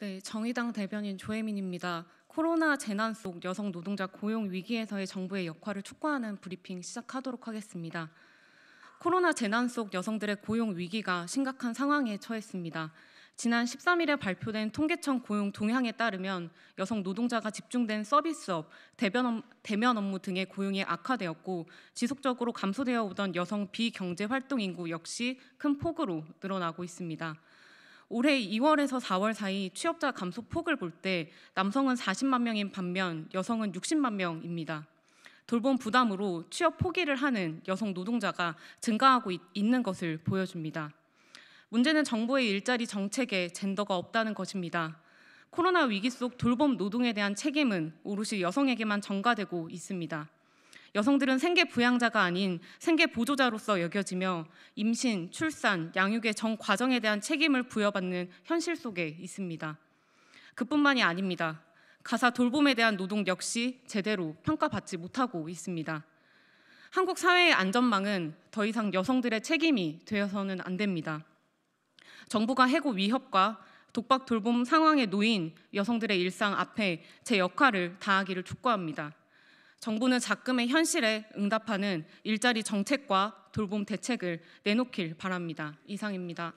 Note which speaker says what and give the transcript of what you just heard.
Speaker 1: 네, 정의당 대변인 조혜민입니다. 코로나 재난 속 여성 노동자 고용 위기에서의 정부의 역할을 촉구하는 브리핑 시작하도록 하겠습니다. 코로나 재난 속 여성들의 고용 위기가 심각한 상황에 처했습니다. 지난 13일에 발표된 통계청 고용 동향에 따르면 여성 노동자가 집중된 서비스업, 대변, 대면 업무 등의 고용이 악화되었고 지속적으로 감소되어 오던 여성 비경제 활동 인구 역시 큰 폭으로 늘어나고 있습니다. 올해 2월에서 4월 사이 취업자 감소 폭을 볼 때 남성은 40만 명인 반면 여성은 60만 명입니다. 돌봄 부담으로 취업 포기를 하는 여성 노동자가 증가하고 있, 있는 것을 보여줍니다. 문제는 정부의 일자리 정책에 젠더가 없다는 것입니다. 코로나 위기 속 돌봄 노동에 대한 책임은 오롯이 여성에게만 전가되고 있습니다. 여성들은 생계 부양자가 아닌 생계 보조자로서 여겨지며 임신, 출산, 양육의 전 과정에 대한 책임을 부여받는 현실 속에 있습니다. 그뿐만이 아닙니다. 가사 돌봄에 대한 노동 역시 제대로 평가받지 못하고 있습니다. 한국 사회의 안전망은 더 이상 여성들의 책임이 되어서는 안 됩니다. 정부가 해고 위협과 독박 돌봄 상황에 놓인 여성들의 일상 앞에 제 역할을 다하기를 촉구합니다. 정부는 작금의 현실에 응답하는 일자리 정책과 돌봄 대책을 내놓길 바랍니다. 이상입니다.